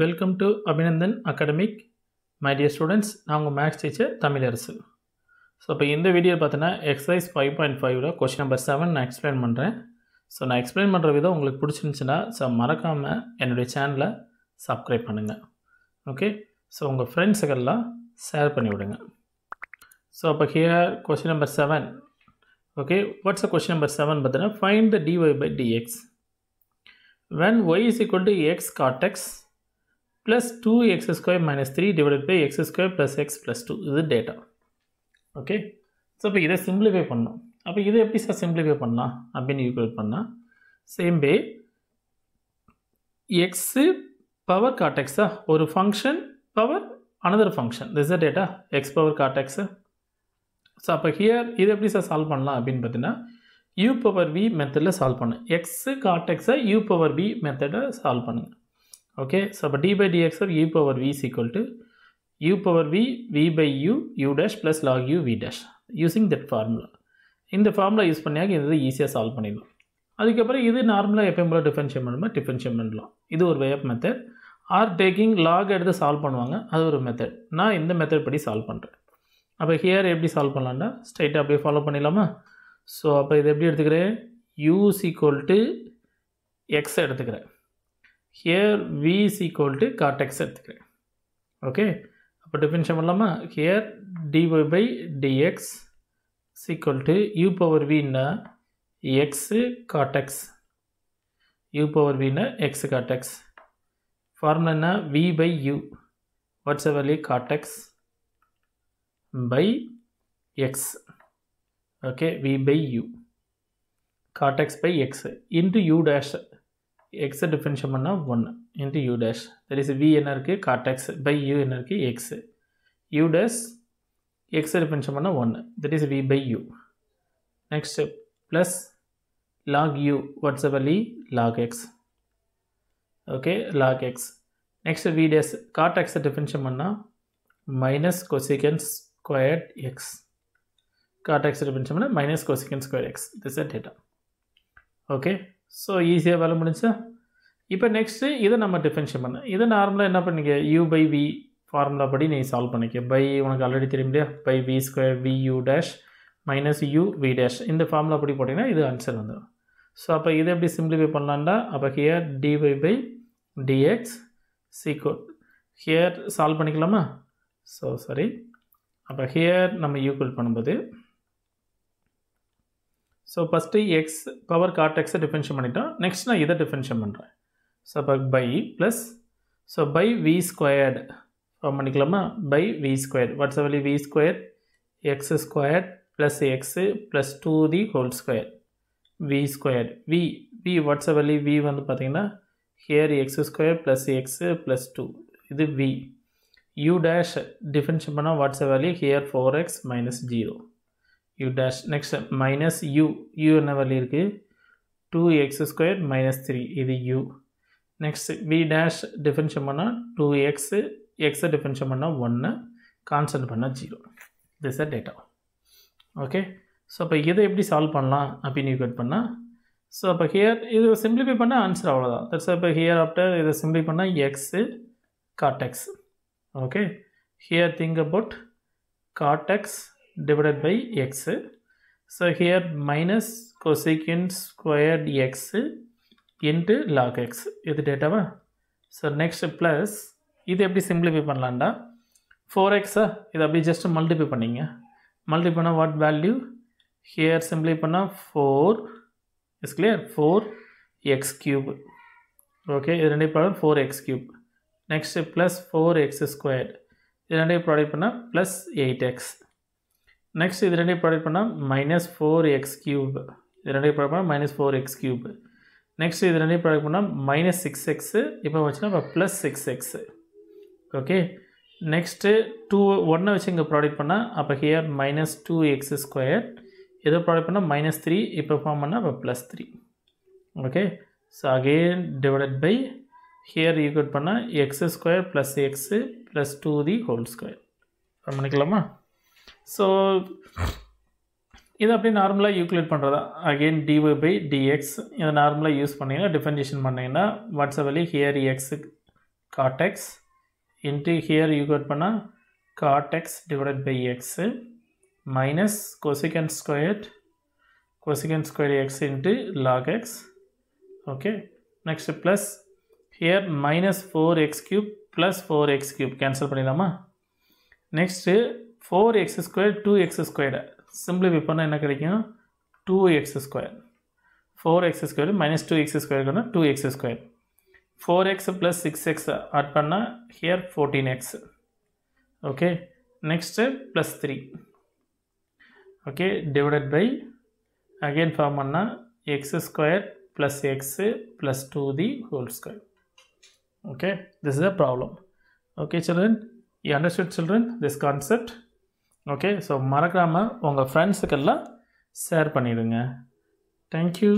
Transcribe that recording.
Welcome to Abhinandan academic my dear students நான் உங்கள் maths teacher Tamilarasu so இப்போ இந்த வீடியோ பார்த்தீங்கன்னா எக்ஸசைஸ் ஃபைவ் பாயிண்ட் ஃபைவ்ல கொஸ்டின் நம்பர் செவன் நான் எக்ஸ்பிளைன் பண்ணுறேன் ஸோ நான் எக்ஸ்பிளைன் பண்ணுற விதம் உங்களுக்கு பிடிச்சிருந்துச்சுன்னா ஸோ மறக்காமல் என்னுடைய சேனலை சப்ஸ்கிரைப் பண்ணுங்கள் ஓகே ஸோ உங்கள் ஃப்ரெண்ட்ஸுக்கெல்லாம் ஷேர் பண்ணி விடுங்க ஸோ அப்போ here question number seven okay what's uh question number seven பார்த்தீங்கன்னா find the d y by d x when y is equal to x cot x plus 2x square minus 3 divided by x square plus x plus 2 இது data okay so இப்போ இதை simplify பண்ணோம் அப்போ இதை எப்படி sir simplify பண்ணலாம் அப்படின்னு equal பண்ணால் சேம் way x பவர் காட்டெக்ஸா ஒரு function power another function this uh data x power x so அப்போ ஹியர் இதை எப்படி சார் சால்வ் பண்ணலாம் அப்படின்னு பார்த்தீங்கன்னா யூ பவர் வி மெத்தடில் சால்வ் பண்ணு எக்ஸு காட்டெக்ஸை யூ பவர் v மெத்தடை சால்வ் பண்ணுங்கள் ஓகே ஸோ அப்போ d by d x of u power v is equal to u power v v by u u dash plus log u v dash using that formula இந்த formula use பண்ணியாக இது ஈஸியாக solve பண்ணிடலாம் அதுக்கப்புறம் இது நார்மலாக எப்பயும் போல் டிஃபென்ஷியம் பண்ணுமா டிஃபென்ஷியம் பண்ணலாம் இது ஒரு way of method or taking log எடுத்து சால்வ் பண்ணுவாங்க அது ஒரு மெத்தட் நான் இந்த மெத்தட் படி சால்வ் பண்ணுறேன் அப்போ ஹியர் எப்படி சால்வ் பண்ணலான்னா ஸ்ட்ரைட்டாக அப்படியே ஃபாலோ பண்ணிடலாமா ஸோ அப்போ இது எப்படி எடுத்துக்கிறேன் யூஸ் ஈக்குவல் டு எக்ஸ் எடுத்துக்கிறேன் here v is equal to cortex எடுத்துக்கிறேன் okay definition of பண்ணலாமா here dy by dx is equal to u power v ன்னா x cortex u power v ன்னா x cortex formula na v by u what's the value cortex by x okay v by u cortex by x into u dash x differential बना one into u dash that is v by u n x u dash x differential बना one that is v by u next plus log u what's वाली log x okay log x next v dash cot x differential बना minus x cot x differential बना minus x this data okay so ஈஸியாக வேலை முடிஞ்சா இப்போ next இதை நம்ம டிஃபென்ஷன் பண்ண இதை நார்மலாக என்ன பண்ணிக்க யூ பை வி ஃபார்முலா படி நீ சால்வ் பண்ணிக்க பை உனக்கு ஆல்ரெடி தெரியும் இல்லையா by v square v u dash minus u v dash இந்த ஃபார்முலா படி போட்டிங்கன்னா இது ஆன்சர் வந்துடும் ஸோ அப்போ இதை எப்படி சிம்பிளிஃபை பண்ணலான்டா அப்போ ஹியர் டிஒய் பை டிஎக்ஸ் சீக்கோ ஹியர் சால்வ் பண்ணிக்கலாமா ஸோ சரி அப்போ ஹியர் நம்ம ஈக்குவல் பண்ணும்போது so first x power cot எக்ஸை டிஃபென்ஷன் பண்ணிட்டோம் நெக்ஸ்ட் நான் இதை டிஃபென்ஷன் பண்ணுறேன் ஸோ அப்போ by plus so by v squared form பண்ணிக்கலாமா பை வி ஸ்கொயர் வாட்ஸ் வெளி v square x square plus x plus two the whole square v square v v what's வெளி v வந்து பார்த்திங்கன்னா here x square plus x plus two இது v u dash differentiation பண்ணால் what's value here four x minus zero u dash next minus u u என்ன வரல இருக்குது two x square minus three இது u next v dash differential பண்ணா two x differential பண்ணா 1 ஒன்று பண்ணா பண்ணால் zero this the data okay so அப்போ இதை எப்படி சால்வ் பண்ணலாம் அப்படின்னு யூ கட் பண்ணால் ஸோ அப்போ ஹியர் இது சிம்பிளிஃபை பண்ணால் ஆன்சர் அவ்வளோதான் தட்ஸ் இப்போ ஹியர் ஆஃப்டர் இதை சிம்பிளி பண்ணா x cortex okay here think about cortex divided by x. So here minus cosecant squared x into log x. இது டேட்டாவா? So next plus இது எப்படி simplify பண்ணலாம்டா 4x இது அப்படி just multiply பண்ணீங்க multiply பண்ணா what value here simply பண்ணா 4 is clear 4x cube okay இது ரெண்டே product 4x cube next plus 4x squared இது ரெண்டே ப்ராடக்ட் பண்ணா plus 8x நெக்ஸ்ட் இது ரெண்டையும் ப்ராடக்ட் பண்ணால் மைனஸ் ஃபோர் எக்ஸ் கியூப் இது ரெண்டையும் ப்ராடக்ட் பண்ணால் minus four x cube next இது ரெண்டையும் ப்ராடக்ட் பண்ணால் மைனஸ் சிக்ஸ் எக்ஸு இப்போ வச்சுன்னா இப்போ plus six x okay next two ஒன்றை வச்சு இங்கே ப்ராடக்ட் பண்ணால் அப்போ here minus two x square ஏதோ ப்ராடக்ட் பண்ணால் மைனஸ் த்ரீ இப்போ ஃபார்ம் பண்ணால் அப்போ plus three okay so again divided by here equate பண்ணால் x square plus x plus two the whole square பண்ணிக்கலாமா ஸோ இது அப்படி நார்மலாக யூக்குலேட் பண்ணுறதா அகெயின் டிஒய் பை டிஎக்ஸ் இதை நார்மலாக யூஸ் பண்ணிங்கன்னா டிஃபென்டேஷன் பண்ணிங்கன்னா வாட்ஸ்அப் வழி here x cot x into here யூக்லேட் பண்ணால் cot x divided by x minus cosecant squared cosecant square x into log x okay next plus here minus four x cube plus four x cube cancel பண்ணிடலாமா next 4x2 2x2 simplify பண்ண என்ன கரيكم 2x2 4x2 - 2x2 கரனா 2x2 4x + 6x add பண்ண here 14x okay next + 3 okay divide by again form பண்ண x2 + x + 2 the whole square okay this is a problem okay children you understood children this concept okay so மறக்காமல் உங்கள் ஃப்ரெண்ட்ஸுக்கெல்லாம் share பண்ணிவிடுங்க thank you